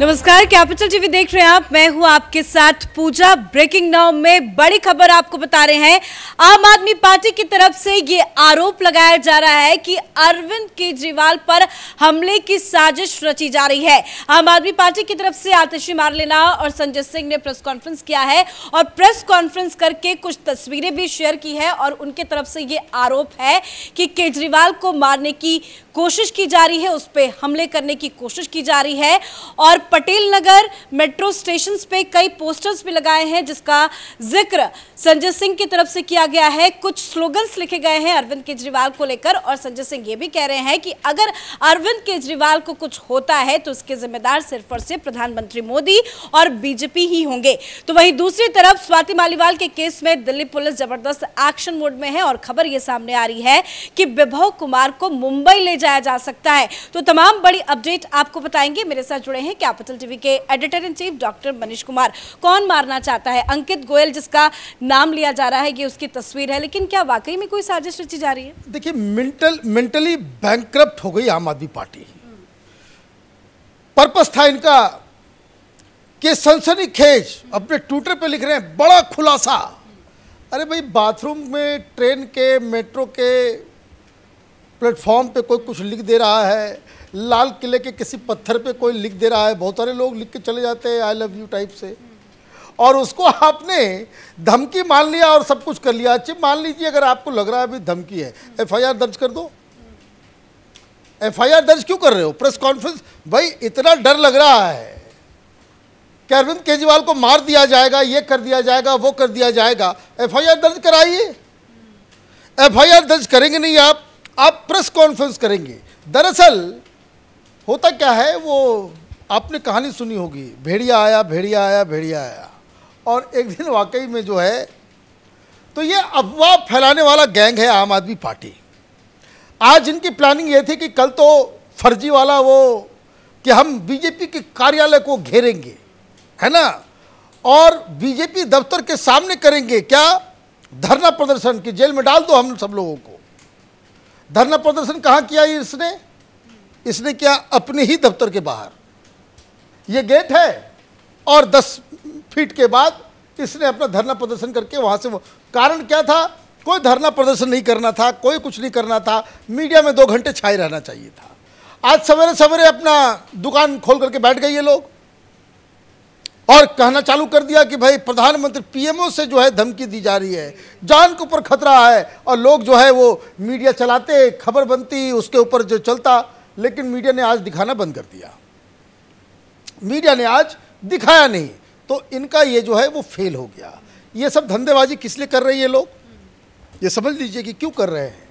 नमस्कार capital TV देख रहे हैं आप मैं हूं आपके साथ पूजा ब्रेकिंग नाउ में बड़ी खबर आपको बता रहे हैं आम आदमी पार्टी की तरफ से ये आरोप लगाया जा रहा है कि अरविंद केजरीवाल पर हमले की साजिश रची जा रही है आम आदमी पार्टी की तरफ से आतिशी मार लेना और संजय सिंह ने प्रेस कॉन्फ्रेंस किया है और प्रेस कॉन्फ्रेंस करके कुछ तस्वीरें भी शेयर की है और उनके तरफ से ये आरोप है कि केजरीवाल को मारने की कोशिश की जा रही है उस पर हमले करने की कोशिश की जा रही है और पटेल नगर मेट्रो स्टेशन पे कई पोस्टर्स भी लगाए हैं जिसका जिक्र संजय सिंह की तरफ से किया गया है कुछ स्लोगन्स लिखे गए हैं अरविंद केजरीवाल को लेकर और संजय सिंह ये भी कह रहे हैं कि अगर अरविंद केजरीवाल को कुछ होता है तो उसके जिम्मेदार सिर्फ और सिर्फ प्रधानमंत्री मोदी और बीजेपी ही होंगे तो वहीं दूसरी तरफ स्वाति मालीवाल के केस में दिल्ली पुलिस जबरदस्त एक्शन मोड में है और खबर ये सामने आ रही है कि विभव कुमार को मुंबई ले जाया जा सकता है तो तमाम बड़ी अपडेट आपको बताएंगे मेरे साथ जुड़े हैं कैपिटल टीवी के editor in chief doctor Manish Kumar कौन मारना चाहता है अंकित गोयल जिसका नाम लिया जा रहा है ये उसकी तस्वीर है लेकिन क्या वाकई में कोई साजिश रची जा रही है देखिए मेंटल मेंटली बैंक्रप्ट हो गई आम आदमी पार्टी पर्पस था इनका कि सनसनी खेज अपने ट्विटर पे लिख रहे हैं बड़ा खुलासा अरे भाई बाथरूम में ट्रेन के मेट्रो के प्लेटफॉर्म पे कोई कुछ लिख दे रहा है लाल किले के किसी पत्थर पे कोई लिख दे रहा है बहुत सारे लोग लिख के चले जाते हैं आई लव यू टाइप से और उसको आपने धमकी मान लिया और सब कुछ कर लिया अच्छी मान लीजिए अगर आपको लग रहा है अभी धमकी है एफआईआर दर्ज कर दो एफआईआर दर्ज क्यों कर रहे हो प्रेस कॉन्फ्रेंस भाई इतना डर लग रहा है कि अरविंद केजरीवाल को मार दिया जाएगा ये कर दिया जाएगा वो कर दिया जाएगा एफआईआर दर्ज कराइए एफआईआर दर्ज करेंगे नहीं आप आप प्रेस कॉन्फ्रेंस करेंगे दरअसल होता क्या है वो आपने कहानी सुनी होगी भेड़िया आया भेड़िया आया भेड़िया आया और एक दिन वाकई में जो है तो ये अफवाह फैलाने वाला गैंग है आम आदमी पार्टी आज इनकी प्लानिंग ये थी कि कल तो फर्जी वाला वो कि हम बीजेपी के कार्यालय को घेरेंगे है ना और बीजेपी दफ्तर के सामने करेंगे क्या धरना प्रदर्शन की जेल में डाल दो हम सब लोगों को धरना प्रदर्शन कहाँ किया इसने इसने किया अपने ही दफ्तर के बाहर ये गेट है और 10 फीट के बाद इसने अपना धरना प्रदर्शन करके वहाँ से वो कारण क्या था कोई धरना प्रदर्शन नहीं करना था कोई कुछ नहीं करना था मीडिया में दो घंटे छाए रहना चाहिए था आज सवेरे सवेरे अपना दुकान खोल करके बैठ गए ये लोग और कहना चालू कर दिया कि भाई प्रधानमंत्री पीएमओ से जो है धमकी दी जा रही है जान के ऊपर खतरा है और लोग जो है वो मीडिया चलाते खबर बनती उसके ऊपर जो चलता लेकिन मीडिया ने आज दिखाना बंद कर दिया मीडिया ने आज दिखाया नहीं तो इनका ये जो है वो फेल हो गया ये सब धंधेबाजी किस लिए कर रही है लोग ये समझ लीजिए कि क्यों कर रहे हैं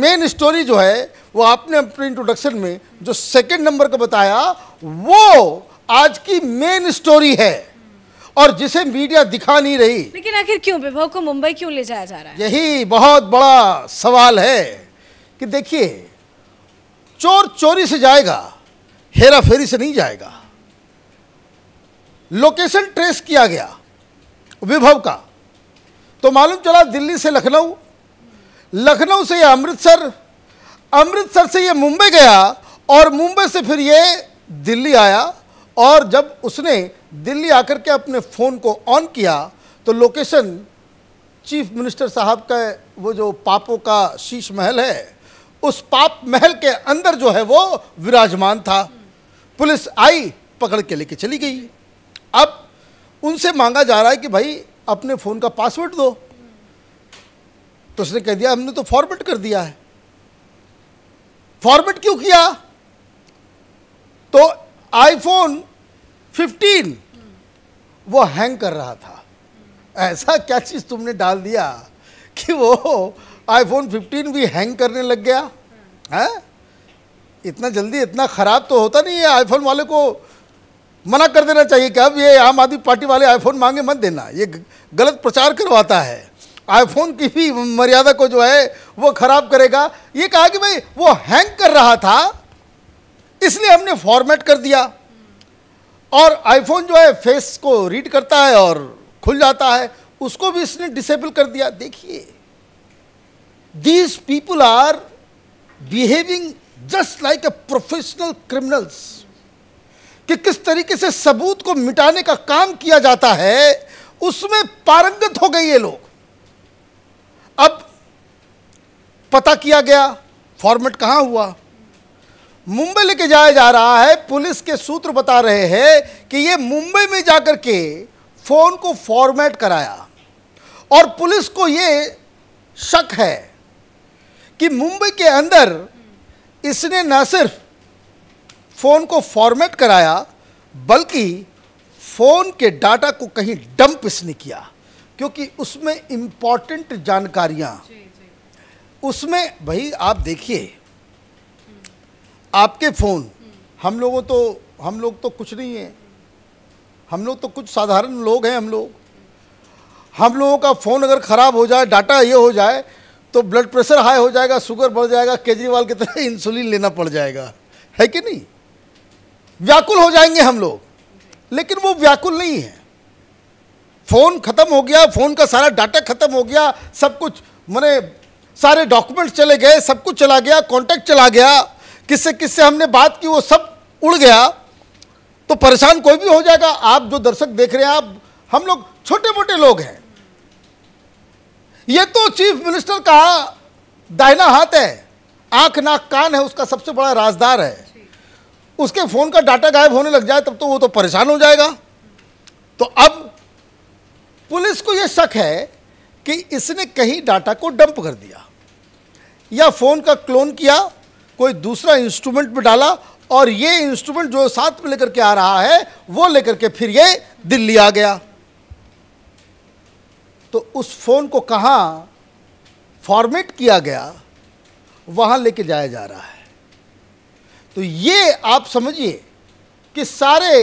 मेन स्टोरी जो है वो आपने अपने इंट्रोडक्शन में जो सेकेंड नंबर का बताया वो आज की मेन स्टोरी है और जिसे मीडिया दिखा नहीं रही लेकिन आखिर क्यों विभव को मुंबई क्यों ले जाया जा रहा है यही बहुत बड़ा सवाल है कि देखिए चोर चोरी से जाएगा हेरा फेरी से नहीं जाएगा लोकेशन ट्रेस किया गया विभव का तो मालूम चला दिल्ली से लखनऊ लखनऊ से यह अमृतसर अमृतसर से यह मुंबई गया और मुंबई से फिर ये दिल्ली आया और जब उसने दिल्ली आकर के अपने फ़ोन को ऑन किया तो लोकेशन चीफ मिनिस्टर साहब का वो जो पापों का शीश महल है उस पाप महल के अंदर जो है वो विराजमान था पुलिस आई पकड़ के लेके चली गई अब उनसे मांगा जा रहा है कि भाई अपने फ़ोन का पासवर्ड दो तो उसने कह दिया हमने तो फॉर्मेट कर दिया है फॉर्मेट क्यों किया तो आईफोन फिफ्टीन वो हैंग कर रहा था ऐसा क्या चीज़ तुमने डाल दिया कि वो आईफोन 15 भी हैंग करने लग गया है इतना जल्दी इतना ख़राब तो होता नहीं है आईफोन वाले को मना कर देना चाहिए कि अब ये आम आदमी पार्टी वाले आईफोन मांगे मत देना ये गलत प्रचार करवाता है आईफोन की भी मर्यादा को जो है वो ख़राब करेगा ये कहा कि भाई वो हैंग कर रहा था इसलिए हमने फॉर्मेट कर दिया और आईफोन जो है फेस को रीड करता है और खुल जाता है उसको भी इसने डिसेबल कर दिया देखिए these people are behaving just like a professional criminals कि किस तरीके से सबूत को मिटाने का काम किया जाता है उसमें पारंगत हो गए ये लोग अब पता किया गया फॉर्मेट कहां हुआ मुंबई लेके जाया जा रहा है पुलिस के सूत्र बता रहे हैं कि ये मुंबई में जाकर के फ़ोन को फॉर्मेट कराया और पुलिस को ये शक है कि मुंबई के अंदर इसने न सिर्फ फ़ोन को फॉर्मेट कराया बल्कि फ़ोन के डाटा को कहीं डंप इसने किया क्योंकि उसमें इम्पॉर्टेंट जानकारियाँ उसमें भाई आप देखिए आपके फ़ोन हम लोगों तो हम लोग तो कुछ नहीं है हम लोग तो कुछ साधारण लोग हैं हम लोग हम लोगों का फ़ोन अगर ख़राब हो जाए डाटा ये हो जाए तो ब्लड प्रेशर हाई हो जाएगा शुगर बढ़ जाएगा केजरीवाल की के तरह इंसुलिन लेना पड़ जाएगा है कि नहीं व्याकुल हो जाएंगे हम लोग लेकिन वो व्याकुल नहीं है फ़ोन ख़त्म हो गया फ़ोन का सारा डाटा ख़त्म हो गया सब कुछ मैंने सारे डॉक्यूमेंट्स चले गए सब कुछ चला गया कॉन्टैक्ट चला गया किससे किससे हमने बात की वो सब उड़ गया तो परेशान कोई भी हो जाएगा आप जो दर्शक देख रहे हैं आप हम लोग छोटे मोटे लोग हैं ये तो चीफ मिनिस्टर का दाहिना हाथ है आंख नाक कान है उसका सबसे बड़ा राजदार है उसके फ़ोन का डाटा गायब होने लग जाए तब तो वो तो परेशान हो जाएगा तो अब पुलिस को यह शक है कि इसने कहीं डाटा को डंप कर दिया या फ़ोन का क्लोन किया कोई दूसरा इंस्ट्रूमेंट में डाला और ये इंस्ट्रूमेंट जो साथ में लेकर के आ रहा है वो लेकर के फिर ये दिल्ली आ गया तो उस फ़ोन को कहाँ फॉर्मेट किया गया वहाँ लेके जाया जा रहा है तो ये आप समझिए कि सारे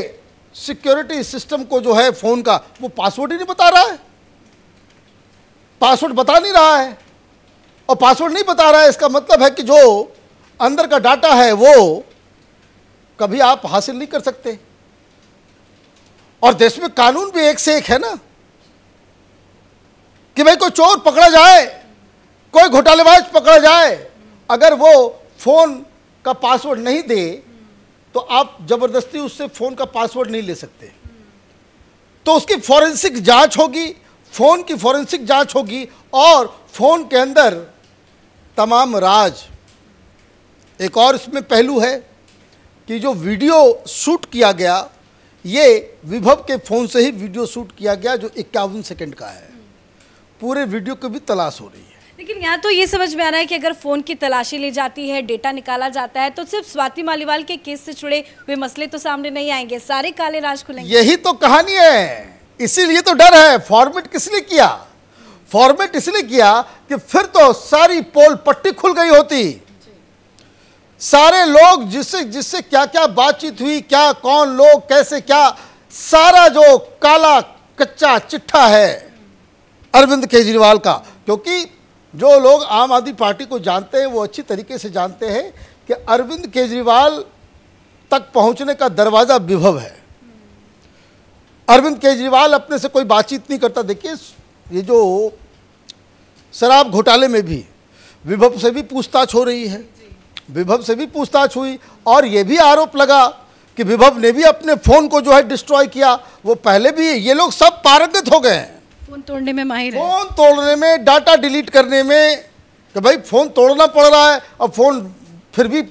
सिक्योरिटी सिस्टम को जो है फ़ोन का वो पासवर्ड ही नहीं बता रहा है पासवर्ड बता नहीं रहा है और पासवर्ड नहीं बता रहा है इसका मतलब है कि जो अंदर का डाटा है वो कभी आप हासिल नहीं कर सकते और देश में कानून भी एक से एक है ना कि भाई कोई चोर पकड़ा जाए कोई घोटालेबाज पकड़ा जाए अगर वो फोन का पासवर्ड नहीं दे तो आप जबरदस्ती उससे फोन का पासवर्ड नहीं ले सकते तो उसकी फॉरेंसिक जांच होगी फोन की फॉरेंसिक जांच होगी और फोन के अंदर तमाम राज एक और इसमें पहलू है कि जो वीडियो शूट किया गया ये विभव के फ़ोन से ही वीडियो शूट किया गया जो इक्यावन सेकंड का है पूरे वीडियो की भी तलाश हो रही है लेकिन यहाँ तो ये समझ में आ रहा है कि अगर फ़ोन की तलाशी ली जाती है डेटा निकाला जाता है तो सिर्फ स्वाति मालीवाल के केस से जुड़े हुए मसले तो सामने नहीं आएंगे सारे काले राज खुलेंगे यही तो कहानी है इसीलिए तो डर है फॉर्मेट किस लिए किया फॉर्मेट इसलिए किया कि फिर तो सारी पोल पट्टी खुल गई होती सारे लोग जिससे जिससे क्या क्या बातचीत हुई क्या कौन लोग कैसे क्या सारा जो काला कच्चा चिट्ठा है अरविंद केजरीवाल का क्योंकि जो लोग आम आदमी पार्टी को जानते हैं वो अच्छी तरीके से जानते हैं कि अरविंद केजरीवाल तक पहुंचने का दरवाज़ा विभव है अरविंद केजरीवाल अपने से कोई बातचीत नहीं करता देखिए ये जो शराब घोटाले में भी विभव से भी पूछताछ हो रही है विभव से भी पूछताछ हुई और ये भी आरोप लगा कि विभव ने भी अपने फ़ोन को जो है डिस्ट्रॉय किया वो पहले भी ये लोग सब पारंगत हो गए हैं फ़ोन तोड़ने में माहिर फ़ोन तोड़ने में डाटा डिलीट करने में कि भाई फ़ोन तोड़ना पड़ रहा है और फ़ोन फिर भी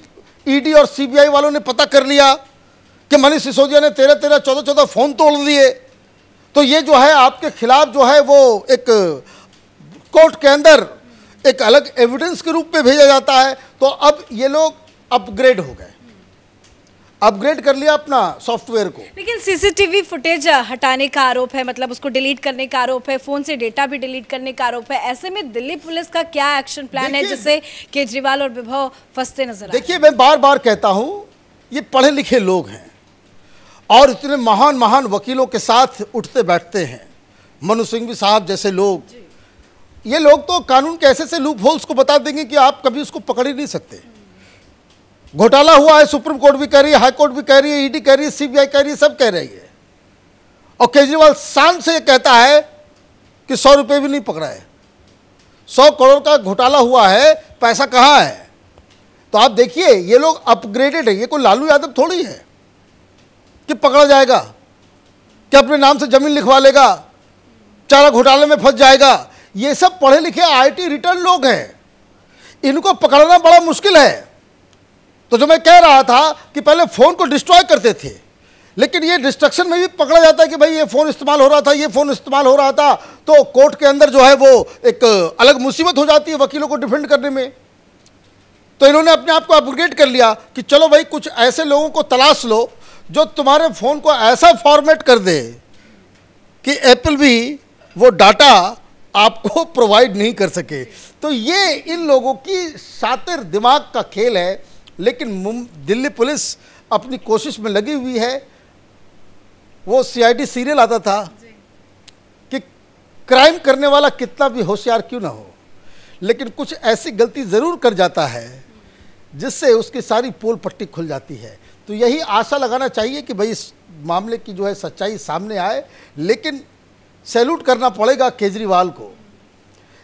ईडी और सीबीआई वालों ने पता कर लिया कि मनीष सिसोदिया ने तेरह तेरह चौदह चौदह फ़ोन तोड़ दिए तो ये जो है आपके खिलाफ जो है वो एक कोर्ट के अंदर एक अलग एविडेंस के रूप में भेजा जाता है तो अब ये लोग अपग्रेड हो गए अपग्रेड कर लिया अपना सॉफ्टवेयर को लेकिन सीसीटीवी फुटेज हटाने का आरोप है मतलब उसको डिलीट करने का आरोप है फोन से डेटा भी डिलीट करने का आरोप है ऐसे में दिल्ली पुलिस का क्या एक्शन प्लान है जिससे केजरीवाल और विभव फंसते नजर देखिए मैं बार बार कहता हूं ये पढ़े लिखे लोग हैं और इतने महान महान वकीलों के साथ उठते बैठते हैं मनु सिंह भी साहब जैसे लोग ये लोग तो कानून के ऐसे से लूप होल्स को बता देंगे कि आप कभी उसको पकड़ ही नहीं सकते घोटाला हुआ है सुप्रीम कोर्ट भी कह रही है हाई कोर्ट भी कह रही है ईडी कह रही है सीबीआई कह रही है सब कह रही है और केजरीवाल शान से कहता है कि सौ रुपये भी नहीं पकड़ा है सौ करोड़ का घोटाला हुआ है पैसा कहाँ है तो आप देखिए ये लोग अपग्रेडेड है ये कोई लालू यादव थोड़ी है कि पकड़ा जाएगा कि अपने नाम से जमीन लिखवा लेगा चारा घोटाले में फंस जाएगा ये सब पढ़े लिखे आईटी रिटर्न लोग हैं इनको पकड़ना बड़ा मुश्किल है तो जो मैं कह रहा था कि पहले फ़ोन को डिस्ट्रॉय करते थे लेकिन ये डिस्ट्रक्शन में भी पकड़ा जाता है कि भाई ये फ़ोन इस्तेमाल हो रहा था ये फ़ोन इस्तेमाल हो रहा था तो कोर्ट के अंदर जो है वो एक अलग मुसीबत हो जाती है वकीलों को डिफेंड करने में तो इन्होंने अपने आप को अपग्रेड कर लिया कि चलो भाई कुछ ऐसे लोगों को तलाश लो जो तुम्हारे फ़ोन को ऐसा फॉर्मेट कर दे कि एप्पल भी वो डाटा आपको प्रोवाइड नहीं कर सके तो ये इन लोगों की शातिर दिमाग का खेल है लेकिन दिल्ली पुलिस अपनी कोशिश में लगी हुई है वो सीआईडी सीरियल आता था कि क्राइम करने वाला कितना भी होशियार क्यों ना हो लेकिन कुछ ऐसी गलती ज़रूर कर जाता है जिससे उसकी सारी पोल पट्टी खुल जाती है तो यही आशा लगाना चाहिए कि भाई इस मामले की जो है सच्चाई सामने आए लेकिन सैल्यूट करना पड़ेगा केजरीवाल को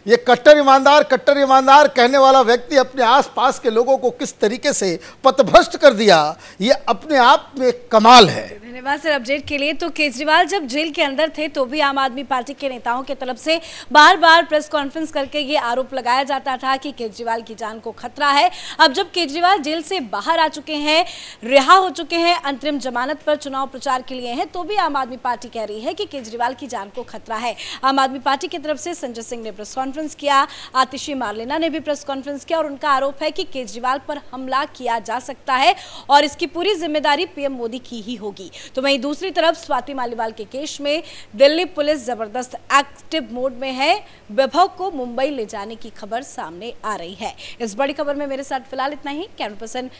ये कट्टर ईमानदार कट्टर ईमानदार कहने वाला व्यक्ति अपने आसपास के लोगों को किस तरीके से पथभ्रष्ट कर दिया ये अपने आप में कमाल है धन्यवाद सर अपडेट के लिए तो केजरीवाल जब जेल के अंदर थे तो भी आम आदमी पार्टी के नेताओं के तरफ से बार बार प्रेस कॉन्फ्रेंस करके ये आरोप लगाया जाता था कि केजरीवाल की जान को खतरा है अब जब केजरीवाल जेल से बाहर आ चुके हैं रिहा हो चुके हैं अंतरिम जमानत पर चुनाव प्रचार के लिए हैं तो भी आम आदमी पार्टी कह रही है कि केजरीवाल की जान को खतरा है आम आदमी पार्टी की तरफ से संजय सिंह ने प्रेस कॉन्फ्रेंस कॉन्फ्रेंस किया आतिशी मार्लिना ने भी प्रेस कॉन्फ्रेंस किया और उनका आरोप है कि केजरीवाल पर हमला किया जा सकता है और इसकी पूरी जिम्मेदारी पीएम मोदी की ही होगी तो वही दूसरी तरफ स्वाति मालीवाल के केस में दिल्ली पुलिस जबरदस्त एक्टिव मोड में है वैभव को मुंबई ले जाने की खबर सामने आ रही है इस बड़ी खबर में मेरे साथ फिलहाल इतना ही कैमरा पर्सन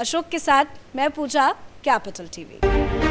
अशोक के साथ मैं पूजा कैपिटल टीवी